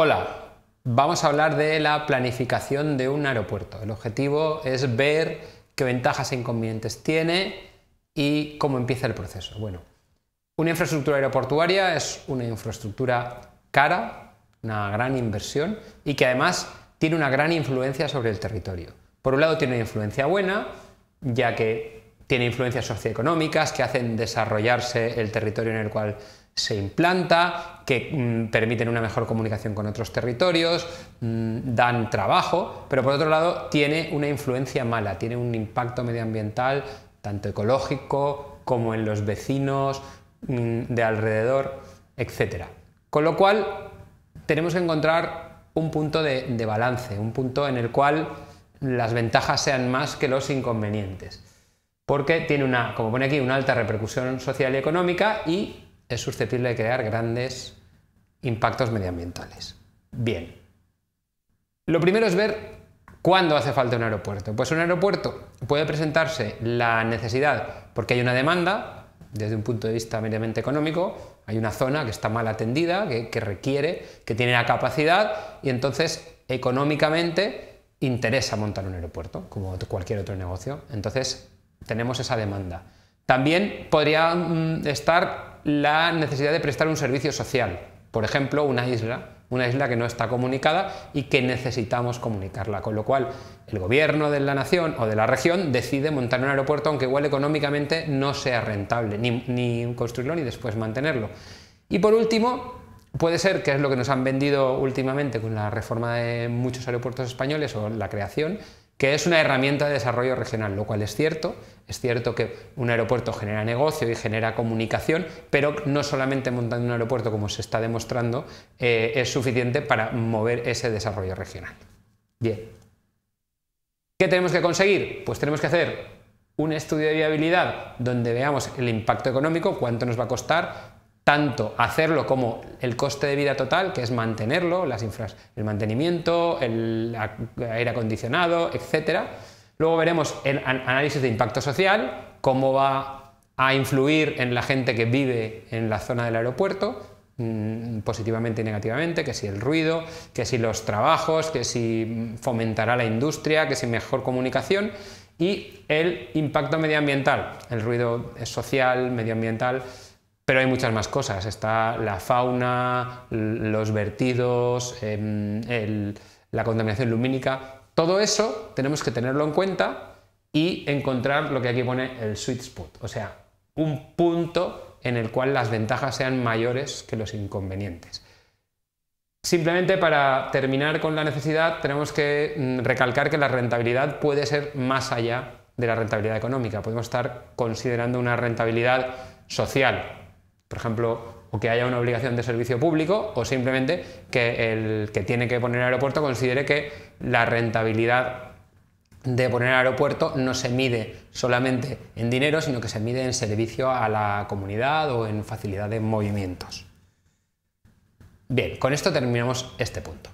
Hola, vamos a hablar de la planificación de un aeropuerto. El objetivo es ver qué ventajas e inconvenientes tiene y cómo empieza el proceso. Bueno, una infraestructura aeroportuaria es una infraestructura cara, una gran inversión y que además tiene una gran influencia sobre el territorio. Por un lado tiene una influencia buena, ya que tiene influencias socioeconómicas que hacen desarrollarse el territorio en el cual se implanta, que mm, permiten una mejor comunicación con otros territorios, mm, dan trabajo, pero por otro lado tiene una influencia mala, tiene un impacto medioambiental tanto ecológico como en los vecinos mm, de alrededor, etc. Con lo cual, tenemos que encontrar un punto de balance, un punto en el cual las ventajas sean más que los inconvenientes porque tiene una, como pone aquí, una alta repercusión social y económica y es susceptible de crear grandes impactos medioambientales. Bien. Lo primero es ver ¿Cuándo hace falta un aeropuerto? Pues un aeropuerto puede presentarse la necesidad porque hay una demanda, desde un punto de vista meramente económico, hay una zona que está mal atendida, que, que requiere, que tiene la capacidad y entonces económicamente interesa montar un aeropuerto, como cualquier otro negocio. Entonces tenemos esa demanda. También podría mm, estar la necesidad de prestar un servicio social, por ejemplo, una isla, una isla que no está comunicada y que necesitamos comunicarla, con lo cual el gobierno de la nación o de la región decide montar un aeropuerto aunque igual económicamente no sea rentable, ni, ni construirlo ni después mantenerlo. Y por último, Puede ser que es lo que nos han vendido últimamente con la reforma de muchos aeropuertos españoles o la creación, que es una herramienta de desarrollo regional, lo cual es cierto. Es cierto que un aeropuerto genera negocio y genera comunicación, pero no solamente montando un aeropuerto, como se está demostrando, eh, es suficiente para mover ese desarrollo regional. Bien. ¿Qué tenemos que conseguir? Pues tenemos que hacer un estudio de viabilidad donde veamos el impacto económico, cuánto nos va a costar, tanto hacerlo como el coste de vida total, que es mantenerlo, las el mantenimiento, el aire acondicionado, etc. Luego veremos el análisis de impacto social, cómo va a influir en la gente que vive en la zona del aeropuerto, mm, positivamente y negativamente, que si el ruido, que si los trabajos, que si fomentará la industria, que si mejor comunicación y el impacto medioambiental, el ruido social, medioambiental, pero hay muchas más cosas. Está la fauna, los vertidos, em, la contaminación lumínica. Todo eso tenemos que tenerlo en cuenta y encontrar lo que aquí pone el sweet spot, o sea, un punto en el cual las ventajas sean mayores que los inconvenientes. Simplemente para terminar con la necesidad, tenemos que mm, recalcar que la rentabilidad puede ser más allá de la rentabilidad económica. Podemos estar considerando una rentabilidad social, por ejemplo, o que haya una obligación de servicio público o simplemente que el que tiene que poner aeropuerto considere que la rentabilidad de poner aeropuerto no se mide solamente en dinero, sino que se mide en servicio a la comunidad o en facilidad de movimientos. Bien, con esto terminamos este punto.